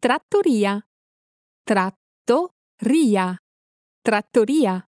Trattoria. Trattoria. Trattoria.